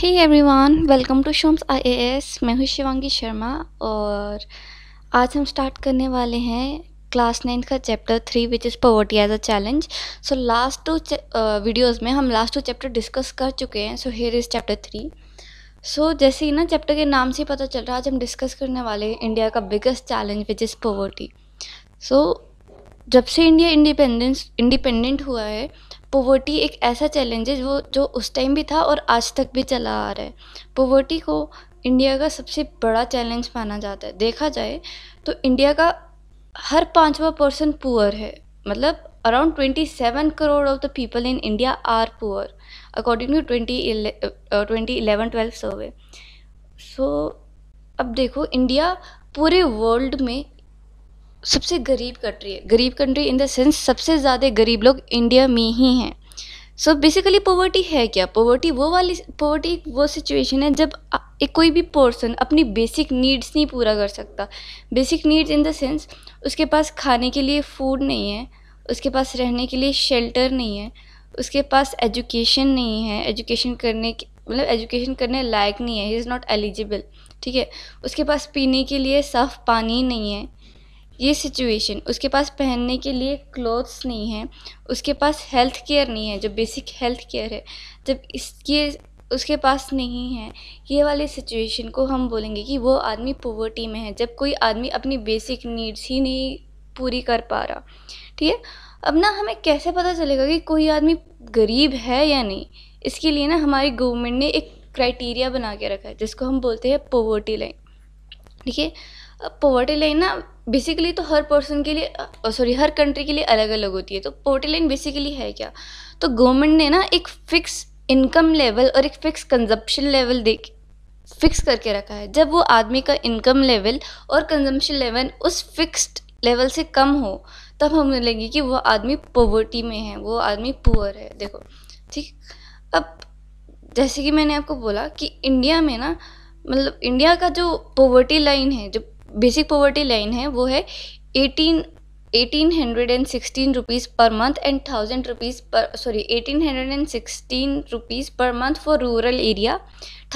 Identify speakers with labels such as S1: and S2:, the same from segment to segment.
S1: hey everyone welcome to शोम्स IAS मैं हूँ शिवांगी शर्मा और आज हम स्टार्ट करने वाले हैं क्लास नाइन्थ का chapter three which is poverty as a challenge so last two videos में हम लास्ट टू चैप्टर डिस्कस कर चुके हैं so here is chapter three so जैसे ही ना चैप्टर के नाम से पता चल रहा है आज हम डिस्कस करने वाले हैं इंडिया का biggest challenge which is poverty so जब से इंडिया इंडिपेंडेंस इंडिपेंडेंट हुआ है पोवर्टी एक ऐसा चैलेंज है वो जो उस टाइम भी था और आज तक भी चला आ रहा है पोवर्टी को इंडिया का सबसे बड़ा चैलेंज माना जाता है देखा जाए तो इंडिया का हर पाँचवा पर्सन पुअर है मतलब around twenty seven crore of the people in India are poor according to twenty twenty eleven twelve survey so अब देखो इंडिया पूरे वर्ल्ड में सबसे गरीब कंट्री है गरीब कंट्री इन द सेंस सबसे ज़्यादा गरीब लोग इंडिया में ही हैं सो बेसिकली पोवर्टी है क्या पोवर्टी वो वाली पोवर्टी वो सिचुएशन है जब एक कोई भी पर्सन अपनी बेसिक नीड्स नहीं पूरा कर सकता basic needs in the sense उसके पास खाने के लिए फूड नहीं है उसके पास रहने के लिए शेल्टर नहीं है उसके पास एजुकेशन नहीं है एजुकेशन करने मतलब एजुकेशन करने लायक नहीं है ही इज़ नॉट एलिजिबल ठीक है उसके पास पीने के लिए साफ पानी नहीं है ये सिचुएशन उसके पास पहनने के लिए क्लोथ्स नहीं है उसके पास हेल्थ केयर नहीं है जो बेसिक हेल्थ केयर है जब इसके उसके पास नहीं है ये वाली सिचुएशन को हम बोलेंगे कि वो आदमी पोवर्टी में है जब कोई आदमी अपनी बेसिक नीड्स ही नहीं पूरी कर पा रहा ठीक है अब ना हमें कैसे पता चलेगा कि कोई आदमी गरीब है या नहीं इसके लिए ना हमारी गवर्नमेंट ने एक क्राइटेरिया बना के रखा है जिसको हम बोलते हैं पोवर्टी लाइन ठीक है पोवर्टी लाइन ना बेसिकली तो हर पर्सन के लिए सॉरी हर कंट्री के लिए अलग अलग होती है तो पोर्टी लाइन बेसिकली है क्या तो गवर्नमेंट ने ना एक फिक्स इनकम लेवल और एक फिक्स कंजप्शन लेवल दे फिक्स करके रखा है जब वो आदमी का इनकम लेवल और कंजम्पशन लेवल उस फिक्स्ड लेवल से कम हो तब हम मिलेंगे कि वो आदमी पॉवर्टी में है वो आदमी पुअर है देखो ठीक अब जैसे कि मैंने आपको बोला कि इंडिया में ना मतलब इंडिया का जो पॉवर्टी लाइन है जो बेसिक पॉवर्टी लाइन है वो है eighteen eighteen hundred and sixteen rupees per month and thousand rupees per sorry eighteen hundred and sixteen rupees per month for rural area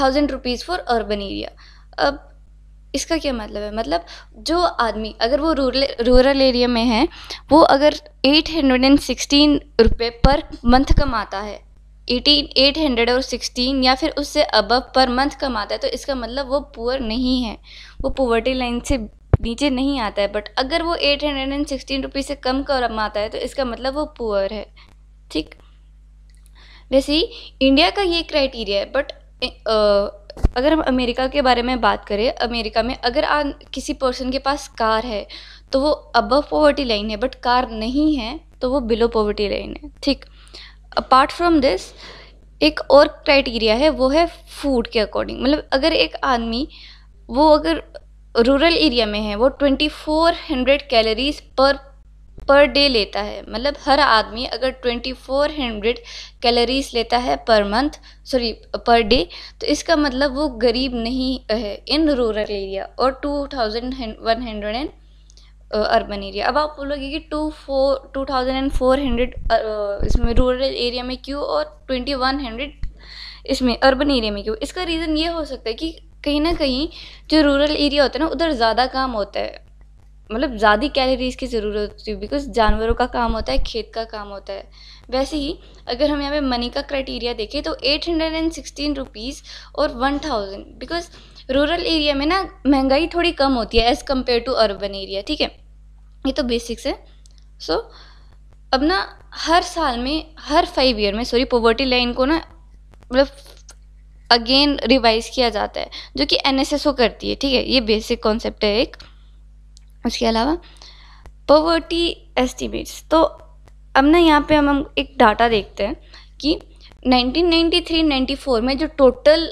S1: thousand rupees for urban area अब इसका क्या मतलब है मतलब जो आदमी अगर वो रूरल रूरल एरिया में है वो अगर एट हंड्रेड एंड सिक्सटीन रुपये पर मंथ कमाता है एटीन एट हंड्रेड और सिक्सटीन या फिर उससे अबव पर मंथ कमाता है तो इसका मतलब वो पुअर नहीं है वो पोवर्टी लाइन से नीचे नहीं आता है बट अगर वो eight hundred and sixteen rupees से कम कमाता है तो इसका मतलब वो पुअर है ठीक वैसे ही इंडिया का ये क्राइटेरिया है बट अगर हम अमेरिका के बारे में बात करें अमेरिका में अगर आ, किसी पर्सन के पास कार है तो वो अबव पॉवर्टी लाइन है बट कार नहीं है तो वो बिलो पॉवर्टी लाइन है ठीक अपार्ट फ्रॉम दिस एक और क्राइटेरिया है वो है फूड के अकॉर्डिंग मतलब अगर एक आदमी वो अगर रूरल एरिया में है वो ट्वेंटी फोर हंड्रेड कैलोरीज पर पर डे लेता है मतलब हर आदमी अगर ट्वेंटी फोर हंड्रेड कैलोरीज लेता है per month sorry per day तो इसका मतलब वो गरीब नहीं है इन रूरल एरिया और two thousand one hundred and urban area अब आप बोलोगे कि two four two thousand and four hundred इसमें रूरल एरिया में क्यों और ट्वेंटी वन हंड्रेड इसमें अर्बन एरिया में क्यों इसका रीज़न ये हो सकता है कि कहीं ना कहीं जो रूरल एरिया होता है ना उधर ज़्यादा काम होता है मतलब ज़्यादा कैलोरीज़ की ज़रूरत होती है बिकॉज जानवरों का काम होता है खेत का काम होता है वैसे ही अगर हम यहाँ पे मनी का क्राइटेरिया देखें तो eight hundred and sixteen rupees और one thousand because rural area में ना महंगाई थोड़ी कम होती है as compare to urban area ठीक है ये तो बेसिक्स है सो so, अब ना हर साल में हर फाइव ईयर में सॉरी पॉवर्टी लाइन को ना मतलब अगेन रिवाइज किया जाता है जो कि एन करती है ठीक है ये बेसिक कॉन्सेप्ट है एक उसके अलावा पवर्टी एस्टिमेट्स तो अब ना यहाँ पे हम हम एक डाटा देखते हैं कि 1993-94 में जो टोटल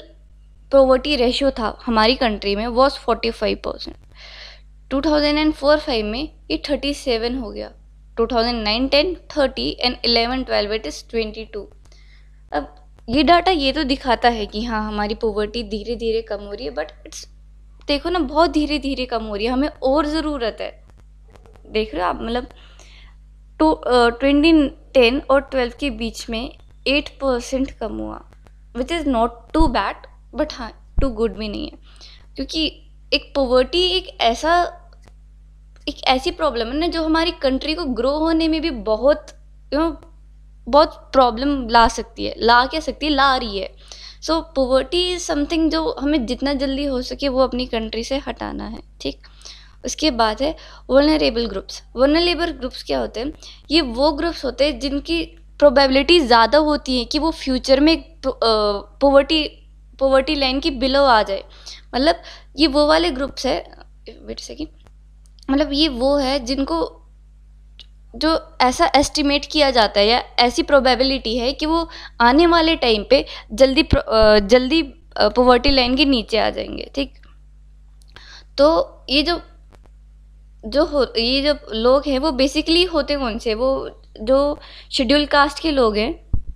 S1: पॉवर्टी रेशियो था हमारी कंट्री में वॉज 45 परसेंट 2004-5 में ये 37 हो गया 2009-10 30 एंड 11-12 इट इज़ 22 अब ये डाटा ये तो दिखाता है कि हाँ हमारी पोवर्टी धीरे धीरे कम हो रही है बट इट्स देखो ना बहुत धीरे धीरे कम हो रही है हमें और ज़रूरत है देख रहे हो आप मतलब टू ट्वेंटी टेन और ट्वेल्व के बीच में एट परसेंट कम हुआ which is not too bad but हाँ टू गुड भी नहीं है क्योंकि एक पोवर्टी एक ऐसा एक ऐसी प्रॉब्लम है ना जो हमारी कंट्री को ग्रो होने में भी बहुत यू नो बहुत प्रॉब्लम ला सकती है ला क्या सकती है ला रही है सो पोवर्टी इज़ समथिंग जो हमें जितना जल्दी हो सके वो अपनी कंट्री से हटाना है ठीक उसके बाद है वनरेबल ग्रुप्स वनरेबल ग्रुप्स क्या होते हैं ये वो ग्रुप्स होते हैं जिनकी प्रोबेबिलिटी ज़्यादा होती है कि वो फ्यूचर में पोवर्टी पोवर्टी लाइन की बिलो आ जाए मतलब ये वो वाले ग्रुप्स है वेट सेकेंड मतलब ये वो है जिनको जो ऐसा एस्टिमेट किया जाता है या ऐसी प्रोबेबिलिटी है कि वो आने वाले टाइम पे जल्दी जल्दी पॉवर्टी लाइन के नीचे आ जाएंगे ठीक तो ये जो जो हो ये जो लोग हैं वो बेसिकली होते कौन से वो जो शेड्यूल कास्ट के लोग हैं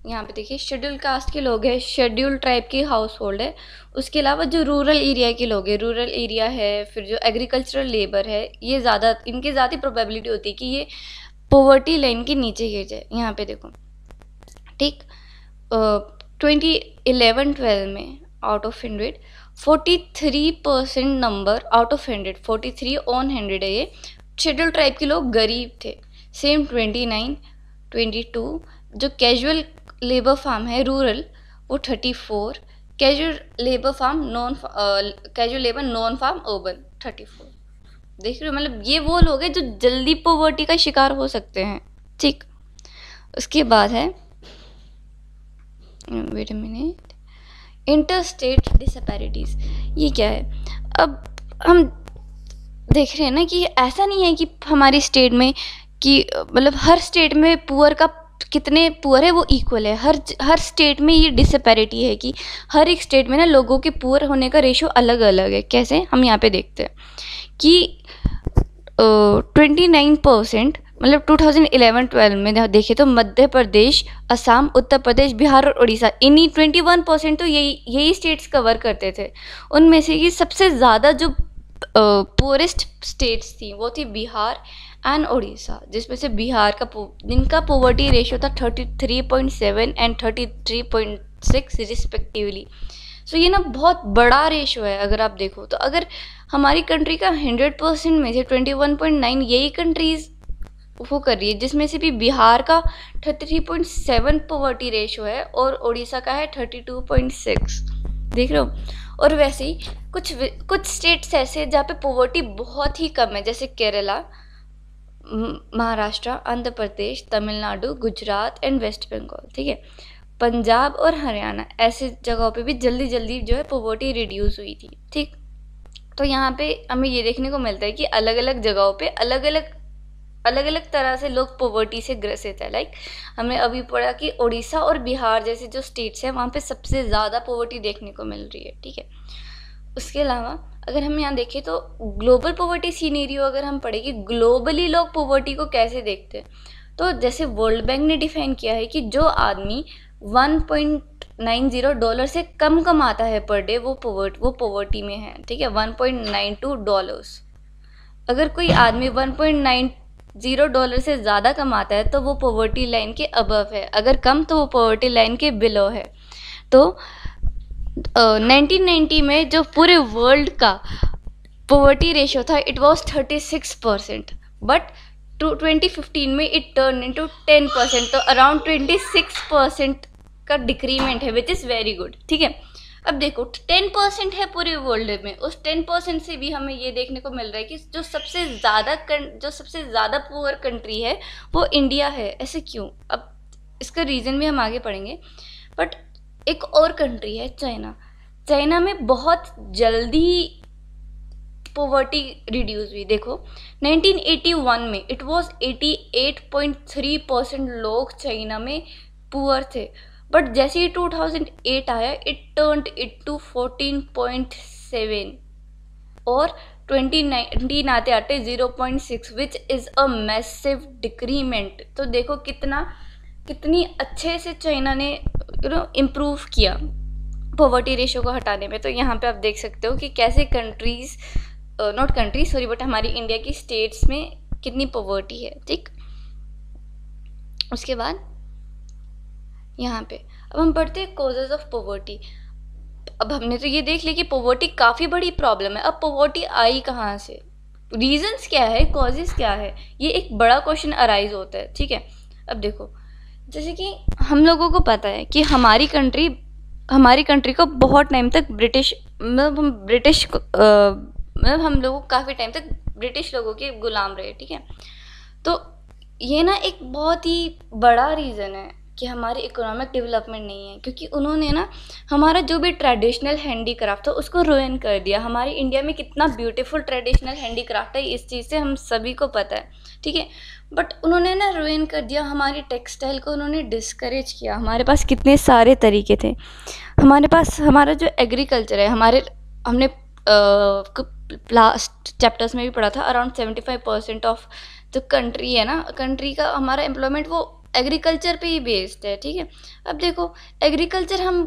S1: यहाँ पे देखिए शेड्यूल कास्ट के लोग हैं शेड्यूल ट्राइब की हाउस होल्ड है उसके अलावा जो रूरल एरिया के लोग हैं रूरल एरिया है फिर जो एग्रीकल्चरल लेबर है ये ज़्यादा इनकी ज़्यादा प्रोबेबिलिटी होती है कि ये पोवर्टी लाइन के नीचे गिर जाए यहाँ पे देखो ठीक ट्वेंटी इलेवन ट्वेल्व में out of hundred forty three percent number out of hundred forty three on hundred है ये शेड्यूल ट्राइब के लोग गरीब थे same twenty nine twenty two जो कैजुअल लेबर फार्म है रूरल वो thirty four casual labour farm non casual labour non farm urban thirty four देख रहे हो मतलब ये वो लोग हैं जो जल्दी पोवर्टी का शिकार हो सकते हैं ठीक उसके बाद है wait minute inter state disparities ये क्या है अब हम देख रहे हैं ना कि ऐसा नहीं है कि हमारी स्टेट में कि मतलब हर स्टेट में पुअर का कितने पुअर है वो इक्वल है हर हर स्टेट में ये डिसपैरिटी है कि हर एक स्टेट में ना लोगों के पुअर होने का रेशो अलग अलग है कैसे हम यहाँ पे देखते हैं कि ट्वेंटी नाइन परसेंट मतलब 2011-12 में देखे तो मध्य प्रदेश असम उत्तर प्रदेश बिहार और उड़ीसा इन्हीं 21 परसेंट तो यही यही स्टेट्स कवर करते थे उनमें से कि सबसे ज़्यादा जो पुअरेस्ट स्टेट्स थी वो थी बिहार एंड उड़ीसा जिसमें से बिहार का जिनका पोवर्टी रेशियो था thirty three point seven and thirty three point six respectively so ये ना बहुत बड़ा रेशो है अगर आप देखो तो अगर हमारी कंट्री का हंड्रेड परसेंट में से ट्वेंटी वन पॉइंट नाइन यही कंट्रीज वो कर रही है जिसमें से भी बिहार का thirty three point seven poverty ratio है और उड़ीसा का है थर्टी टू पॉइंट सिक्स देख रहे हो और वैसे ही कुछ कुछ स्टेट्स ऐसे जहाँ पे पॉवर्टी बहुत ही कम है जैसे केरला महाराष्ट्र आंध्र प्रदेश तमिलनाडु गुजरात एंड वेस्ट बंगाल ठीक है पंजाब और हरियाणा ऐसे जगहों पे भी जल्दी जल्दी जो है पोवर्टी रिड्यूस हुई थी ठीक तो यहाँ पे हमें ये देखने को मिलता है कि अलग अलग जगहों पे अलग अलग अलग अलग तरह से लोग पोवर्टी से ग्रसित है लाइक हमने अभी पढ़ा कि उड़ीसा और बिहार जैसे जो स्टेट्स हैं वहाँ पे सबसे ज़्यादा पोवर्टी देखने को मिल रही है ठीक है उसके अलावा अगर हम यहाँ देखें तो ग्लोबल पॉवर्टी सीनेरियो अगर हम पढ़ेंगे ग्लोबली लोग पॉवर्टी को कैसे देखते हैं तो जैसे वर्ल्ड बैंक ने डिफाइन किया है कि जो आदमी 1.90 डॉलर से कम कमाता है पर डे वो पॉवर्ट वो पोवर्टी में है ठीक है 1.92 डॉलर्स अगर कोई आदमी 1.90 डॉलर से ज़्यादा कमाता है तो वो पोवर्टी लाइन के अबव है अगर कम तो वो पोवर्टी लाइन के बिलो है तो नाइनटीन में जो पूरे वर्ल्ड का पोवर्टी रेशो था it was thirty six percent but two twenty fifteen में it turn into ten percent तो अराउंड ट्वेंटी सिक्स परसेंट का डिक्रीमेंट है विच इज़ वेरी गुड ठीक है अब देखो टेन परसेंट है पूरे वर्ल्ड में उस टेन परसेंट से भी हमें ये देखने को मिल रहा है कि जो सबसे ज़्यादा जो सबसे ज़्यादा पुअर कंट्री है वो इंडिया है ऐसे क्यों अब इसका रीज़न भी हम आगे पढ़ेंगे बट एक और कंट्री है चाइना चाइना में बहुत जल्दी पोवर्टी रिड्यूस हुई देखो 1981 में इट वाज 88.3 परसेंट लोग चाइना में पुअर थे बट जैसे ही 2008 आया इट टर्न इट टू 14.7 और 2019 आते आते 0.6 which is a massive decrement तो देखो कितना कितनी अच्छे से चाइना ने यू नो इम्प्रूव किया पॉवर्टी रेशो को हटाने में तो यहाँ पे आप देख सकते हो कि कैसे countries not country sorry but हमारी इंडिया की स्टेट्स में कितनी पॉवर्टी है ठीक उसके बाद यहाँ पे अब हम पढ़ते हैं कॉजेज ऑफ पॉवर्टी अब हमने तो ये देख लिया कि पॉवर्टी काफ़ी बड़ी प्रॉब्लम है अब पॉवर्टी आई कहाँ से रीजंस क्या है कॉजेज क्या है ये एक बड़ा क्वेश्चन अराइज होता है ठीक है अब देखो जैसे कि हम लोगों को पता है कि हमारी कंट्री हमारी कंट्री को बहुत टाइम तक ब्रिटिश मतलब हम ब्रिटिश मतलब हम लोग काफ़ी टाइम तक ब्रिटिश लोगों के गुलाम रहे ठीक है तो ये ना एक बहुत ही बड़ा रीज़न है कि हमारी इकोनॉमिक डेवलपमेंट नहीं है क्योंकि उन्होंने ना हमारा जो भी ट्रेडिशनल हैंडीक्राफ्ट था उसको रोयन कर दिया हमारे इंडिया में कितना ब्यूटीफुल ट्रेडिशनल हैंडीक्राफ्ट है इस चीज़ से हम सभी को पता है ठीक है बट उन्होंने ना रुइन कर दिया हमारी टेक्सटाइल को उन्होंने डिस्करेज किया हमारे पास कितने सारे तरीके थे हमारे पास हमारा जो एग्रीकल्चर है हमारे हमने लास्ट चैप्टर्स में भी पढ़ा था around seventy five percent of जो कंट्री है ना कंट्री का हमारा एम्प्लॉयमेंट वो एग्रीकल्चर पे ही बेस्ड है ठीक है अब देखो एग्रीकल्चर हम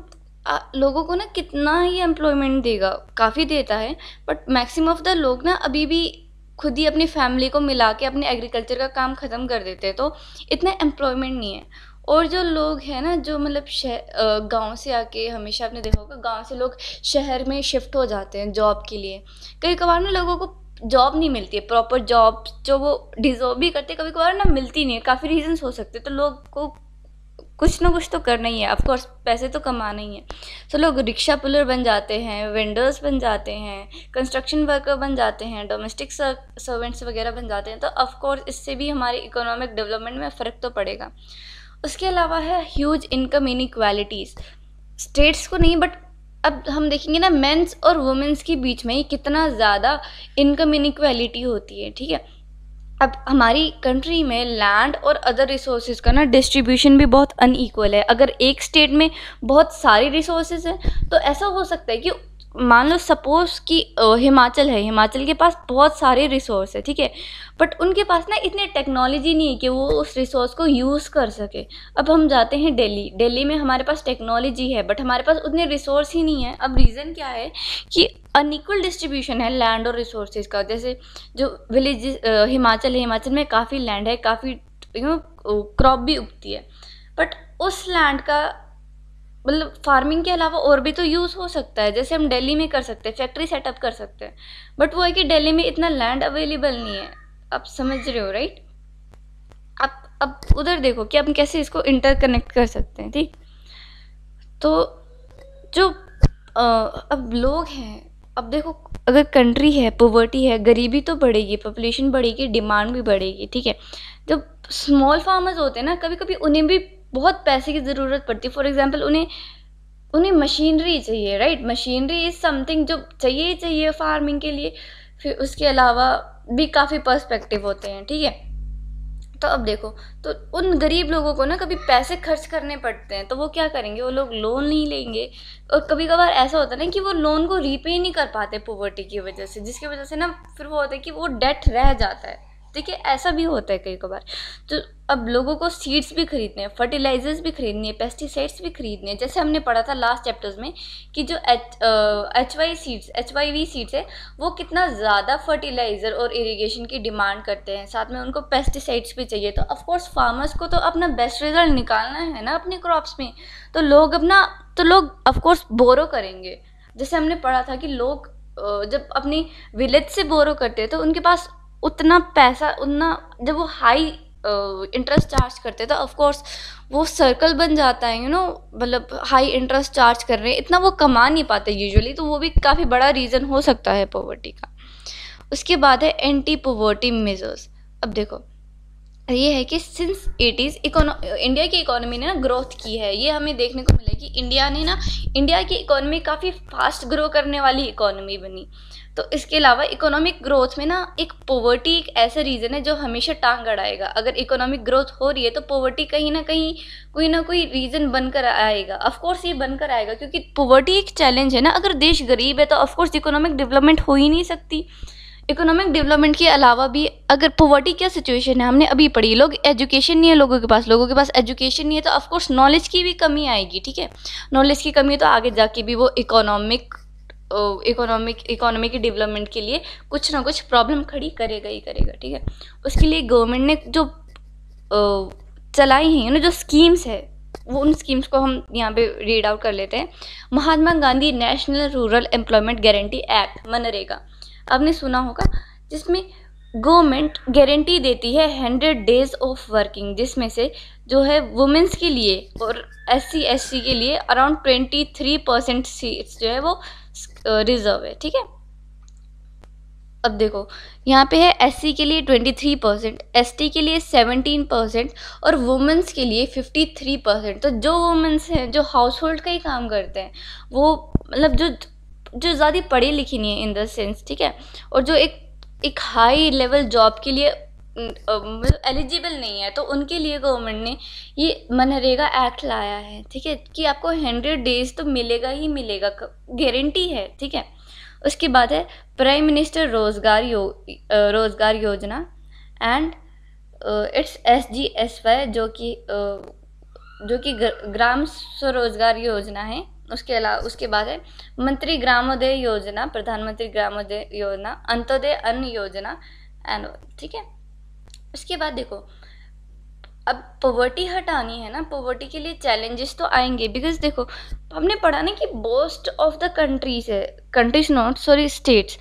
S1: आ, लोगों को ना कितना ही एम्प्लॉयमेंट देगा काफ़ी देता है बट मैक्सिमम ऑफ द लोग ना अभी भी खुद ही अपनी फैमिली को मिला के अपने एग्रीकल्चर का काम ख़त्म कर देते हैं तो इतना एम्प्लॉयमेंट नहीं है और जो लोग हैं ना जो मतलब शहर गांव से आके हमेशा आपने देखा होगा गांव से लोग शहर में शिफ्ट हो जाते हैं जॉब के लिए कई कबार ना लोगों को जॉब नहीं मिलती है प्रॉपर जॉब जो वो डिजर्व भी करते कभी कभार ना मिलती नहीं है काफ़ी रीजंस हो सकते तो लोग को कुछ ना कुछ तो करना ही है ऑफकोर्स पैसे तो कमाना ही है सो so, लोग रिक्शा पुलर बन जाते हैं वेंडर्स बन जाते हैं कंस्ट्रक्शन वर्कर बन जाते हैं डोमेस्टिक सर्वेंट्स वगैरह बन जाते हैं तो ऑफकोर्स इससे भी हमारे इकोनॉमिक डेवलपमेंट में फ़र्क तो पड़ेगा उसके अलावा है ह्यूज इनकम इनक्वालिटीज़ स्टेट्स को नहीं बट अब हम देखेंगे ना मेंस और वुमेंस के बीच में ही कितना ज़्यादा इनकम इनक्वालिटी होती है ठीक है अब हमारी कंट्री में लैंड और अदर रिसोर्सेज का ना डिस्ट्रीब्यूशन भी बहुत अनईक्वल है अगर एक स्टेट में बहुत सारी रिसोर्सेज हैं तो ऐसा हो सकता है कि मान लो सपोज कि हिमाचल है हिमाचल के पास बहुत सारे रिसोर्स है ठीक है बट उनके पास ना इतने टेक्नोलॉजी नहीं है कि वो उस रिसोर्स को यूज़ कर सके अब हम जाते हैं दिल्ली दिल्ली में हमारे पास टेक्नोलॉजी है बट हमारे पास उतने रिसोर्स ही नहीं है अब रीज़न क्या है कि अनइक्वल डिस्ट्रीब्यूशन है लैंड और रिसोर्सेज का जैसे जो विलेज हिमाचल है हिमाचल में काफ़ी लैंड है काफ़ी यू नो क्रॉप भी उगती है बट उस लैंड का मतलब फार्मिंग के अलावा और भी तो यूज़ हो सकता है जैसे हम दिल्ली में कर सकते हैं फैक्ट्री सेटअप कर सकते हैं बट वो है कि दिल्ली में इतना लैंड अवेलेबल नहीं है आप समझ रहे हो राइट आप अब उधर देखो कि हम कैसे इसको इंटरकनेक्ट कर सकते हैं ठीक तो जो आ, अब लोग हैं अब देखो अगर कंट्री है पोवर्टी है गरीबी तो बढ़ेगी पॉपुलेशन बढ़ेगी डिमांड भी बढ़ेगी ठीक है जब स्मॉल फार्मर्स होते हैं ना कभी कभी उन्हें भी बहुत पैसे की ज़रूरत पड़ती है फॉर एग्ज़ाम्पल उन्हें उन्हें मशीनरी चाहिए राइट मशीनरी इज़ समथिंग जो चाहिए ही चाहिए फार्मिंग के लिए फिर उसके अलावा भी काफ़ी पर्सपेक्टिव होते हैं ठीक है तो अब देखो तो उन गरीब लोगों को ना कभी पैसे खर्च करने पड़ते हैं तो वो क्या करेंगे वो लोग लोन नहीं लेंगे और कभी कभार ऐसा होता है ना कि वो लोन को रीपे नहीं कर पाते पॉवर्टी की वजह से जिसकी वजह से ना फिर वो होता है कि वो डेट रह जाता है है ऐसा भी होता है कई कबार तो अब लोगों को सीड्स भी खरीदने हैं फर्टिलाइजर्स भी खरीदने हैं पेस्टिसाइड्स भी खरीदने हैं जैसे हमने पढ़ा था लास्ट चैप्टर्स में कि जो H H Y seeds H Y V seeds है वो कितना ज़्यादा फर्टिलाइज़र और इरिगेशन की डिमांड करते हैं साथ में उनको पेस्टिसाइड्स भी चाहिए तो ऑफकोर्स फार्मर्स को तो अपना बेस्ट रिजल्ट निकालना है ना अपने क्रॉप्स में तो लोग अपना तो लोग ऑफकोर्स बोरो करेंगे जैसे हमने पढ़ा था कि लोग जब अपनी विलेज से बोरो करते हैं तो उनके पास उतना पैसा उतना जब वो हाई इंटरेस्ट चार्ज करते तो ऑफकोर्स वो सर्कल बन जाता है यू नो मतलब हाई इंटरेस्ट चार्ज कर रहे हैं इतना वो कमा नहीं पाते यूजुअली तो वो भी काफ़ी बड़ा रीज़न हो सकता है पॉवर्टी का उसके बाद है एंटी पॉवर्टी मेजर्स अब देखो ये है कि सिंस एटीज़ इंडिया की इकोनॉमी ने ना ग्रोथ की है ये हमें देखने को मिला कि इंडिया ने ना इंडिया की इकोनॉमी काफ़ी फास्ट ग्रो करने वाली इकोनॉमी बनी तो इसके अलावा इकोनॉमिक ग्रोथ में ना एक पोवर्टी एक ऐसा रीज़न है जो हमेशा टांग अड़ाएगा अगर इकोनॉमिक ग्रोथ हो रही है तो पोवर्टी कहीं ना कहीं कोई ना कोई रीज़न बनकर आएगा ऑफकोर्स ये बनकर आएगा क्योंकि पोवर्टी एक चैलेंज है ना अगर देश गरीब है तो ऑफकोर्स इकोनॉमिक डेवलपमेंट हो ही नहीं सकती इकोनॉमिक डेवलपमेंट के अलावा भी अगर पोवर्टी क्या सिचुएशन है हमने अभी पढ़ी लोग एजुकेशन नहीं है लोगों के पास लोगों के पास एजुकेशन नहीं है तो ऑफकोर्स नॉलेज की भी कमी आएगी ठीक है नॉलेज की कमी है तो आगे जाके भी वो इकोनॉमिक इकोनॉमिक इकोनॉमी की डेवलपमेंट के लिए कुछ ना कुछ प्रॉब्लम खड़ी करेगा ही करेगा ठीक है उसके लिए गवर्नमेंट ने जो चलाई हैं यानी जो स्कीम्स है वो उन स्कीम्स को हम यहाँ पे रीड आउट कर लेते हैं Mahatma Gandhi national rural employment guarantee act MNREGA आपने सुना होगा जिसमें गवर्नमेंट गारंटी देती है हंड्रेड डेज ऑफ वर्किंग जिसमें से जो है वुमेंस के लिए और एस सी के लिए around twenty three percent seats जो है वो रिजर्व है ठीक है अब देखो यहाँ पे है एस के लिए 23 परसेंट एस के लिए 17 परसेंट और वुमेंस के लिए 53 परसेंट तो जो वुमेंस हैं जो हाउस होल्ड का ही काम करते हैं वो मतलब जो जो ज़्यादा पढ़ी लिखी नहीं है इन द सेंस ठीक है और जो एक एक हाई लेवल जॉब के लिए एलिजिबल नहीं है तो उनके लिए गवर्नमेंट ने ये मनरेगा एक्ट लाया है ठीक है कि आपको हंड्रेड डेज तो मिलेगा ही मिलेगा गारंटी है ठीक है उसके बाद है प्राइम मिनिस्टर रोजगार यो रोजगार योजना and it's S G S Y जो कि जो कि ग्राम स्वरोजगार योजना है उसके अलावा उसके बाद है मंत्री ग्रामोदय योजना प्रधानमंत्री ग्रामोदय योजना अंत्योदय अन्न योजना एंड ठीक है उसके बाद देखो अब पॉवर्टी हटानी है ना पॉवर्टी के लिए चैलेंजेस तो आएंगे बिकॉज देखो हमने पढ़ा ना कि बोस्ट ऑफ द कंट्रीज है कंट्रीज नॉट सॉरी स्टेट्स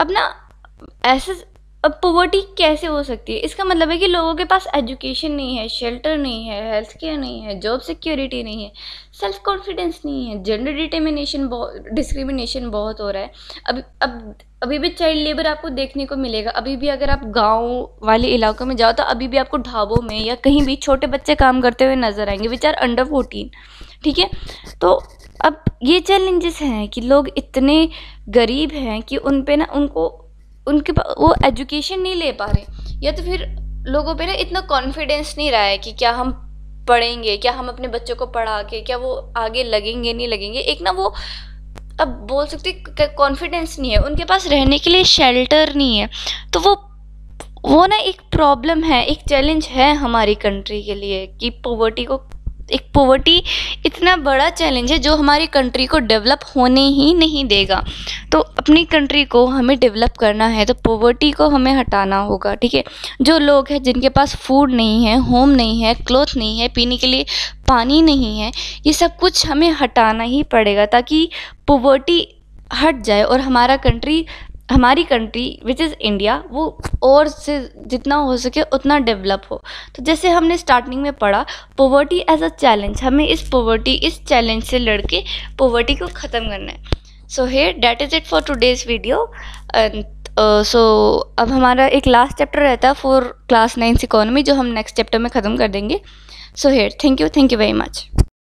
S1: अब ना ऐसे अब पॉवर्टी कैसे हो सकती है इसका मतलब है कि लोगों के पास एजुकेशन नहीं है शेल्टर नहीं है हेल्थ केयर नहीं है जॉब सिक्योरिटी नहीं है सेल्फ कॉन्फिडेंस नहीं है जेंडर डिटर्मिनेशन बहुत डिस्क्रिमिनेशन बहुत हो रहा है अब अब अभी भी चाइल्ड लेबर आपको देखने को मिलेगा अभी भी अगर आप गांव वाले इलाकों में जाओ तो अभी भी आपको ढाबों में या कहीं भी छोटे बच्चे काम करते हुए नज़र आएंगे विच आर अंडर फोर्टीन ठीक है तो अब ये चैलेंजेस हैं कि लोग इतने गरीब हैं कि उन पे ना उनको उनके वो एजुकेशन नहीं ले पा रहे या तो फिर लोगों पे ना इतना कॉन्फिडेंस नहीं रहा है कि क्या हम पढ़ेंगे क्या हम अपने बच्चों को पढ़ा के क्या वो आगे लगेंगे नहीं लगेंगे एक ना वो अब बोल सकते कॉन्फिडेंस नहीं है उनके पास रहने के लिए शेल्टर नहीं है तो वो वो ना एक प्रॉब्लम है एक चैलेंज है हमारी कंट्री के लिए कि पॉवर्टी को एक पोवर्टी इतना बड़ा चैलेंज है जो हमारी कंट्री को डेवलप होने ही नहीं देगा तो अपनी कंट्री को हमें डेवलप करना है तो पोवर्टी को हमें हटाना होगा ठीक है जो लोग हैं जिनके पास फूड नहीं है होम नहीं है क्लोथ नहीं है पीने के लिए पानी नहीं है ये सब कुछ हमें हटाना ही पड़ेगा ताकि पोवर्टी हट जाए और हमारा कंट्री हमारी कंट्री विच इज़ इंडिया वो और से जितना हो सके उतना डेवलप हो तो जैसे हमने स्टार्टिंग में पढ़ा पोवर्टी एज अ चैलेंज हमें इस पोवर्टी इस चैलेंज से लड़के पोवर्टी को ख़त्म करना है so here that is it for days video सो अब हमारा एक लास्ट चैप्टर रहता है फॉर क्लास नाइन्थ इकोनॉमी जो हम नेक्स्ट चैप्टर में ख़त्म कर देंगे so here thank you thank you very much